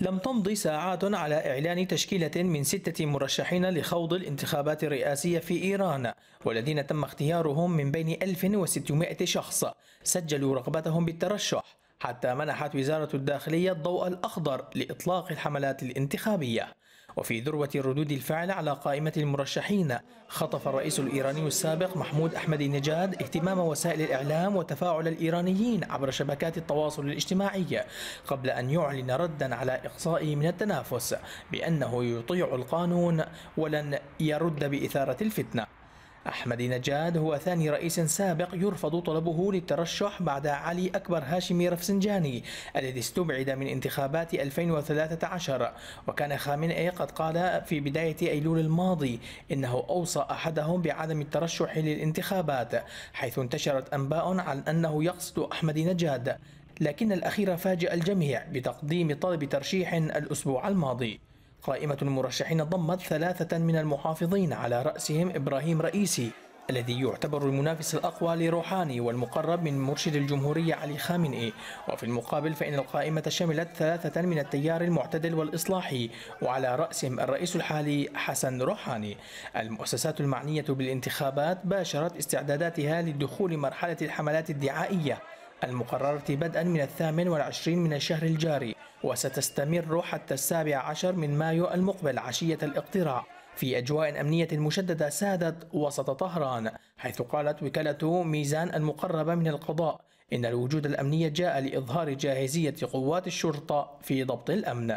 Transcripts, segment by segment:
لم تمض ساعات على إعلان تشكيلة من ستة مرشحين لخوض الانتخابات الرئاسية في إيران والذين تم اختيارهم من بين 1600 شخص سجلوا رغبتهم بالترشح حتى منحت وزارة الداخلية الضوء الأخضر لإطلاق الحملات الانتخابية وفي ذروة ردود الفعل على قائمة المرشحين خطف الرئيس الإيراني السابق محمود أحمد نجاد اهتمام وسائل الإعلام وتفاعل الإيرانيين عبر شبكات التواصل الاجتماعي قبل أن يعلن ردا على إقصائه من التنافس بأنه يطيع القانون ولن يرد بإثارة الفتنة أحمد نجاد هو ثاني رئيس سابق يرفض طلبه للترشح بعد علي أكبر هاشمي رفسنجاني الذي استبعد من انتخابات 2013 وكان خامنئي إيه قد قال في بداية أيلول الماضي إنه أوصى أحدهم بعدم الترشح للانتخابات حيث انتشرت أنباء عن أنه يقصد أحمد نجاد لكن الأخير فاجأ الجميع بتقديم طلب ترشيح الأسبوع الماضي قائمة المرشحين ضمت ثلاثة من المحافظين على رأسهم إبراهيم رئيسي الذي يعتبر المنافس الأقوى لروحاني والمقرب من مرشد الجمهورية علي خامنئي وفي المقابل فإن القائمة شملت ثلاثة من التيار المعتدل والإصلاحي وعلى رأسهم الرئيس الحالي حسن روحاني المؤسسات المعنية بالانتخابات باشرت استعداداتها للدخول مرحلة الحملات الدعائية المقررة بدءا من الثامن والعشرين من الشهر الجاري وستستمر حتى السابع عشر من مايو المقبل عشية الاقتراع في أجواء أمنية مشددة سادت وسط طهران حيث قالت وكالة ميزان المقربة من القضاء إن الوجود الأمني جاء لإظهار جاهزية قوات الشرطة في ضبط الأمن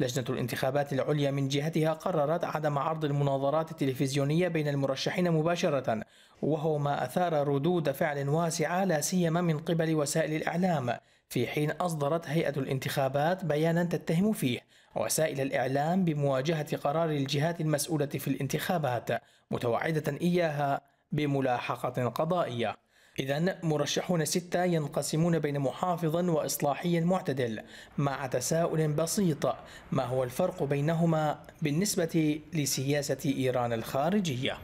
لجنة الانتخابات العليا من جهتها قررت عدم عرض المناظرات التلفزيونية بين المرشحين مباشرة وهو ما أثار ردود فعل واسعة لا سيما من قبل وسائل الإعلام في حين أصدرت هيئة الانتخابات بيانا تتهم فيه وسائل الإعلام بمواجهة قرار الجهات المسؤولة في الانتخابات متوعدة إياها بملاحقة قضائية إذا مرشحون ستة ينقسمون بين محافظا وإصلاحي معتدل مع تساؤل بسيط ما هو الفرق بينهما بالنسبة لسياسة إيران الخارجية؟